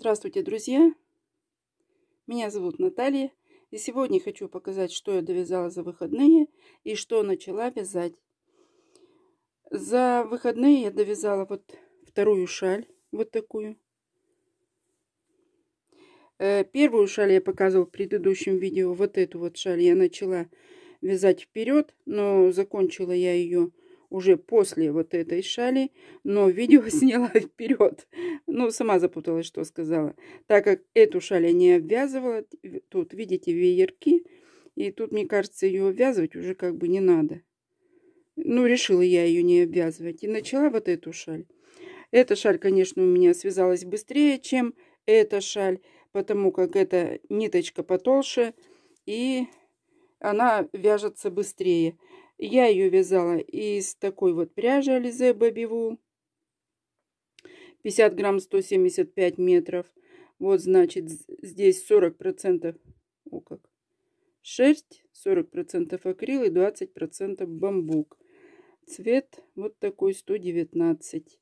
Здравствуйте, друзья! Меня зовут Наталья, и сегодня хочу показать, что я довязала за выходные и что начала вязать. За выходные я довязала вот вторую шаль, вот такую. Э, первую шаль я показывала в предыдущем видео, вот эту вот шаль я начала вязать вперед, но закончила я ее уже после вот этой шали, но видео сняла вперед. Ну, сама запуталась, что сказала. Так как эту шаль я не обвязывала, тут, видите, веерки, и тут, мне кажется, ее обвязывать уже как бы не надо. Ну, решила я ее не обвязывать. И начала вот эту шаль. Эта шаль, конечно, у меня связалась быстрее, чем эта шаль, потому как эта ниточка потолще, и она вяжется быстрее. Я ее вязала из такой вот пряжи Ализе Бабиву. 50 грамм 175 метров. Вот, значит, здесь 40 процентов. как. Шерсть, 40 процентов акрил и 20 процентов бамбук. Цвет вот такой 119.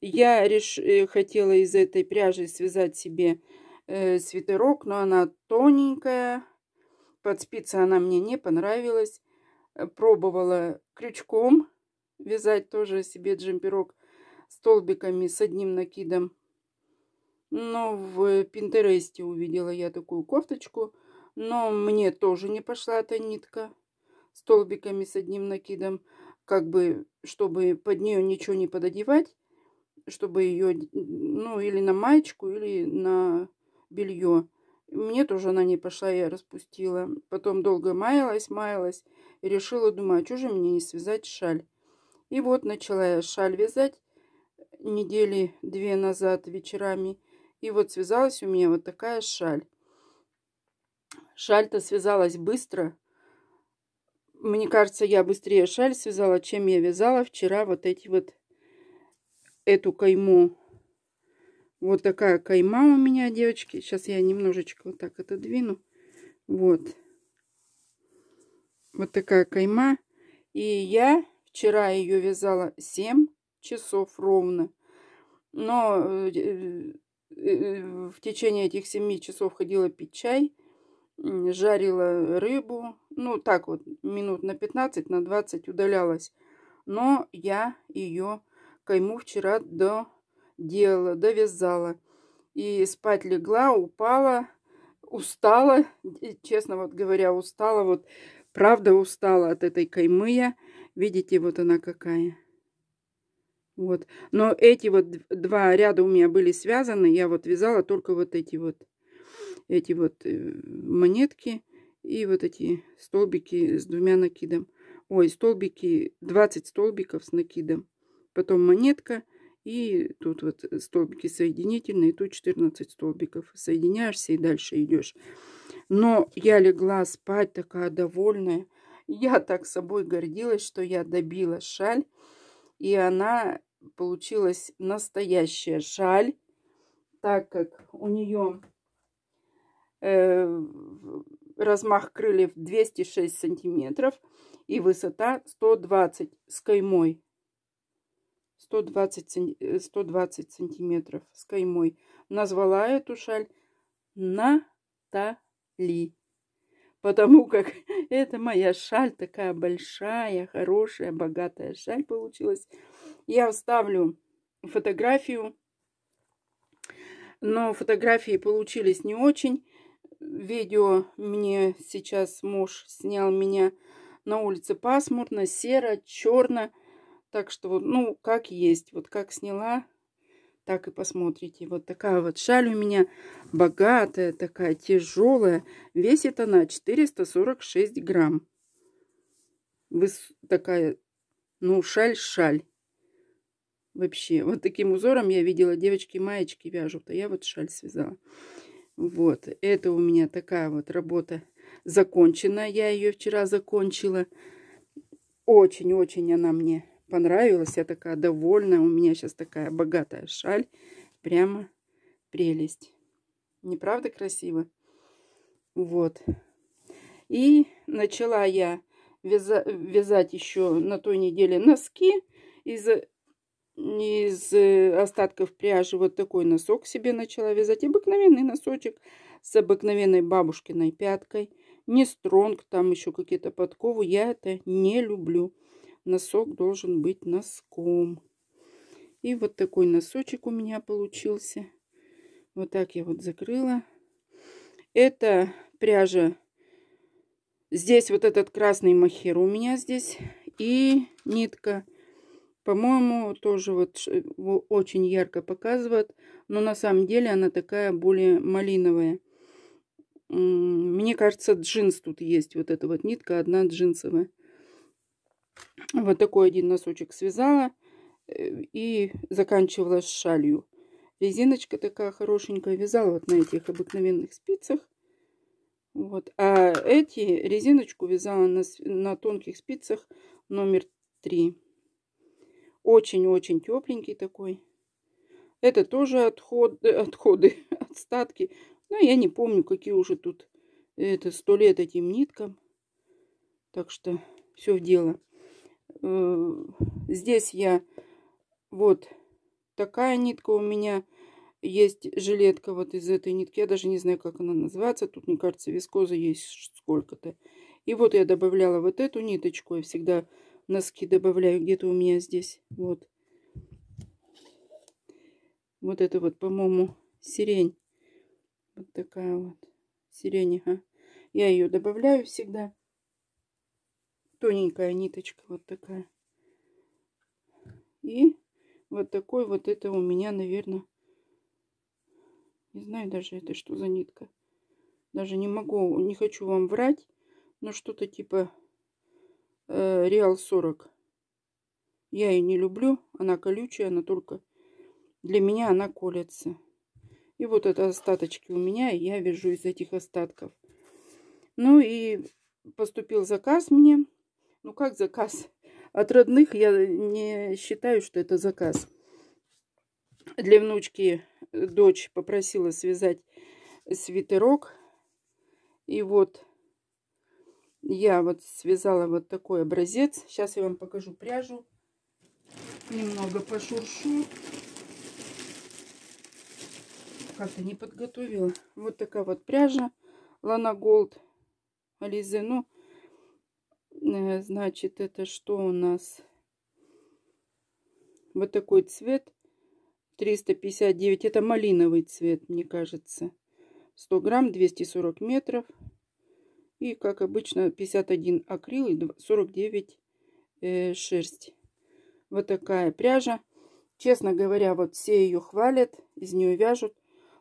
Я реш... Э, хотела из этой пряжи связать себе э, свитерок, но она тоненькая. Под спицы она мне не понравилась. Э, пробовала крючком вязать тоже себе джемперок столбиками с одним накидом. Но в Пинтересте увидела я такую кофточку, но мне тоже не пошла эта нитка столбиками с одним накидом, как бы, чтобы под нее ничего не пододевать, чтобы ее, ну, или на маечку, или на белье. Мне тоже она не пошла, я распустила. Потом долго маялась, маялась. И решила, думаю, а что же мне не связать шаль? И вот начала я шаль вязать недели две назад вечерами. И вот связалась у меня вот такая шаль. Шаль-то связалась быстро. Мне кажется, я быстрее шаль связала, чем я вязала вчера вот эти вот эту кайму. Вот такая кайма у меня, девочки. Сейчас я немножечко вот так это двину. Вот. Вот такая кайма. И я вчера ее вязала 7 часов ровно. Но э, э, э, в течение этих 7 часов ходила пить чай, жарила рыбу. Ну, так вот, минут на 15, на 20 удалялась. Но я ее кайму вчера доделала, довязала. И спать легла, упала, устала. Честно вот говоря, устала. Вот Правда устала от этой каймы я. Видите, вот она какая. Вот. Но эти вот два ряда у меня были связаны. Я вот вязала только вот эти вот эти вот э, монетки и вот эти столбики с двумя накидом. Ой, столбики, 20 столбиков с накидом. Потом монетка и тут вот столбики соединительные, тут 14 столбиков. Соединяешься и дальше идешь. Но я легла спать такая довольная. Я так собой гордилась, что я добила шаль. И она получилась настоящая шаль, так как у нее э, размах крыльев 206 сантиметров и высота 120 с каймой 120, 120 э, сантиметров с каймой. Назвала эту шаль Натали. Потому как это моя шаль, такая большая, хорошая, богатая шаль получилась. Я вставлю фотографию. Но фотографии получились не очень. Видео мне сейчас муж снял меня на улице пасмурно, серо, черно. Так что, вот, ну, как есть. Вот как сняла, так и посмотрите. Вот такая вот шаль у меня богатая, такая тяжелая. Весит она 446 грамм. Выс... Такая, ну, шаль-шаль. Вообще, вот таким узором я видела, девочки маечки вяжут, а я вот шаль связала. Вот, это у меня такая вот работа закончена. Я ее вчера закончила. Очень-очень она мне Понравилась, Я такая довольная. У меня сейчас такая богатая шаль. Прямо прелесть. Неправда красиво? Вот. И начала я вяза вязать еще на той неделе носки из, из э, остатков пряжи. Вот такой носок себе начала вязать. Обыкновенный носочек с обыкновенной бабушкиной пяткой. Не стронг, там еще какие-то подковы. Я это не люблю носок должен быть носком. И вот такой носочек у меня получился. Вот так я вот закрыла. Это пряжа. Здесь вот этот красный махер у меня здесь. И нитка. По-моему, тоже вот очень ярко показывает. Но на самом деле она такая более малиновая. Мне кажется, джинс тут есть. Вот эта вот нитка одна джинсовая. Вот такой один носочек связала э, и заканчивала шалью. Резиночка такая хорошенькая. Вязала вот на этих обыкновенных спицах. Вот. А эти резиночку вязала на, на тонких спицах номер 3. Очень-очень тепленький такой. Это тоже э, отходы, отходы, отстатки. Но я не помню, какие уже тут э, это сто лет этим ниткам. Так что все в дело. Э, здесь я вот такая нитка у меня есть жилетка вот из этой нитки. Я даже не знаю, как она называется. Тут, мне кажется, вискоза есть сколько-то. И вот я добавляла вот эту ниточку. Я всегда носки добавляю где-то у меня здесь. Вот. Вот это вот, по-моему, сирень. Вот такая вот сиренега Я ее добавляю всегда тоненькая ниточка вот такая. И вот такой вот это у меня, наверное, не знаю даже это что за нитка. Даже не могу, не хочу вам врать, но что-то типа э, Реал 40. Я ее не люблю, она колючая, она только для меня она колется. И вот это остаточки у меня, и я вяжу из этих остатков. Ну и поступил заказ мне ну как заказ? От родных я не считаю, что это заказ. Для внучки дочь попросила связать свитерок. И вот я вот связала вот такой образец. Сейчас я вам покажу пряжу. Немного пошуршу. Как-то не подготовила. Вот такая вот пряжа. Лана Голд. Ализе. Ну, Э, значит, это что у нас? Вот такой цвет. 359. Это малиновый цвет, мне кажется. 100 грамм, 240 метров. И, как обычно, 51 акрил и 49 э, шерсть. Вот такая пряжа. Честно говоря, вот все ее хвалят, из нее вяжут.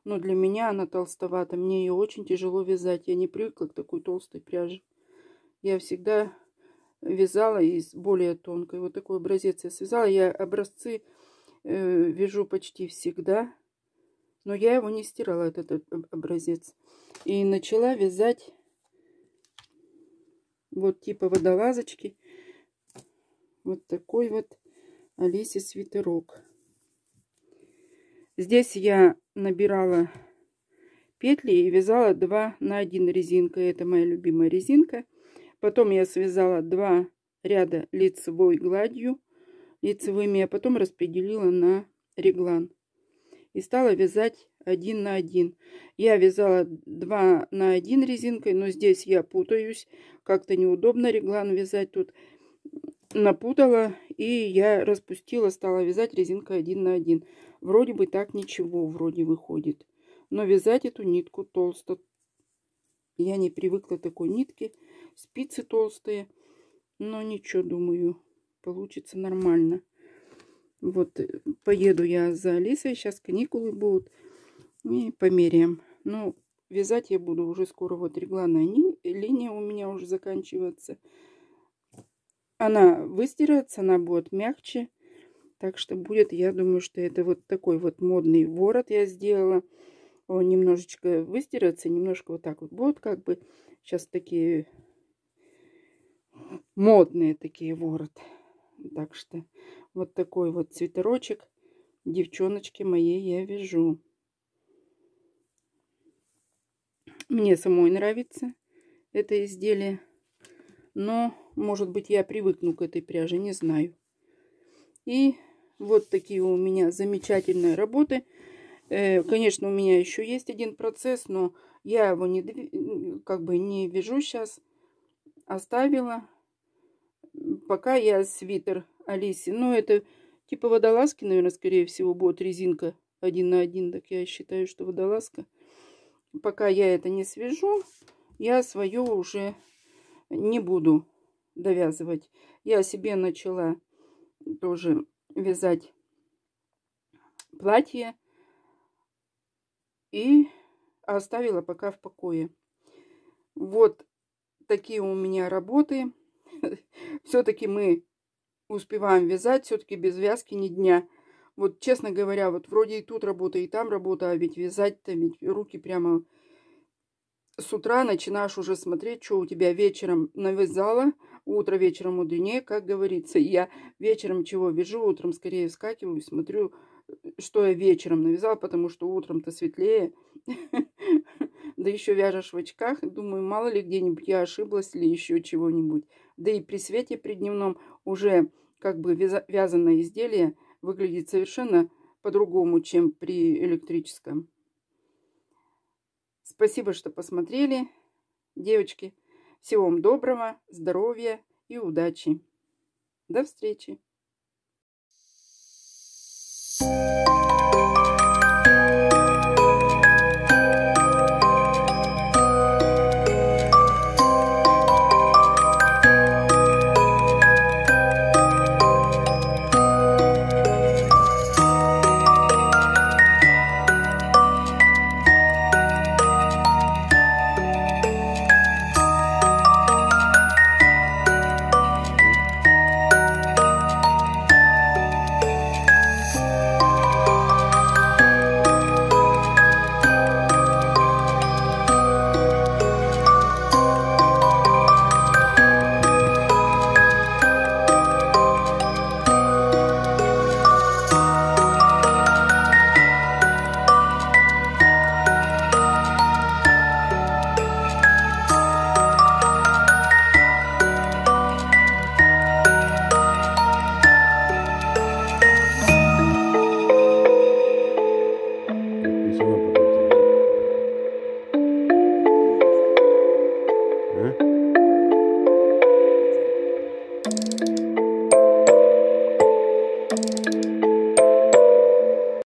Но для меня она толстовата. Мне ее очень тяжело вязать. Я не привыкла к такой толстой пряже. Я всегда вязала из более тонкой. Вот такой образец я связала. Я образцы э, вяжу почти всегда, но я его не стирала, этот, образец. И начала вязать вот типа водолазочки. Вот такой вот Алисе свитерок. Здесь я набирала петли и вязала 2 на 1 резинка. Это моя любимая резинка. Потом я связала два ряда лицевой гладью, лицевыми, а потом распределила на реглан. И стала вязать один на один. Я вязала 2 на 1 резинкой, но здесь я путаюсь. Как-то неудобно реглан вязать тут. Напутала и я распустила, стала вязать резинкой 1 на 1. Вроде бы так ничего, вроде выходит. Но вязать эту нитку толсто. Я не привыкла такой нитке спицы толстые. Но ничего, думаю, получится нормально. Вот, э, поеду я за Алисой, сейчас каникулы будут, и померяем. Ну, вязать я буду уже скоро, вот регланная линия у меня уже заканчивается. Она выстирается, она будет мягче, так что будет, я думаю, что это вот такой вот модный ворот я сделала. Он немножечко выстирается, немножко вот так вот будет, как бы сейчас такие модные такие ворот, Так что вот такой вот свитерочек девчоночки моей я вяжу. Мне самой нравится это изделие. Но, может быть, я привыкну к этой пряже, не знаю. И вот такие у меня замечательные работы. Э, конечно, у меня еще есть один процесс, но я его не, как бы не вяжу сейчас. Оставила, пока я свитер Олеси. Ну, это типа водолазки, наверное, скорее всего, будет резинка один на один. Так я считаю, что водолазка. Пока я это не свяжу, я свое уже не буду довязывать. Я себе начала тоже вязать платье и оставила пока в покое. Вот такие у меня работы. все-таки мы успеваем вязать, все-таки без вязки ни дня. Вот, честно говоря, вот вроде и тут работа, и там работа, а ведь вязать-то, ведь руки прямо с утра начинаешь уже смотреть, что у тебя вечером навязала, утро вечером мудренее, как говорится. Я вечером чего вяжу, утром скорее вскакиваю и смотрю, что я вечером навязала, потому что утром-то светлее. Да еще вяжешь в очках, думаю, мало ли где-нибудь я ошиблась или еще чего-нибудь да и при свете при дневном уже как бы вязаное изделие выглядит совершенно по-другому, чем при электрическом. Спасибо, что посмотрели. Девочки, всего вам доброго, здоровья и удачи. До встречи! Thank you.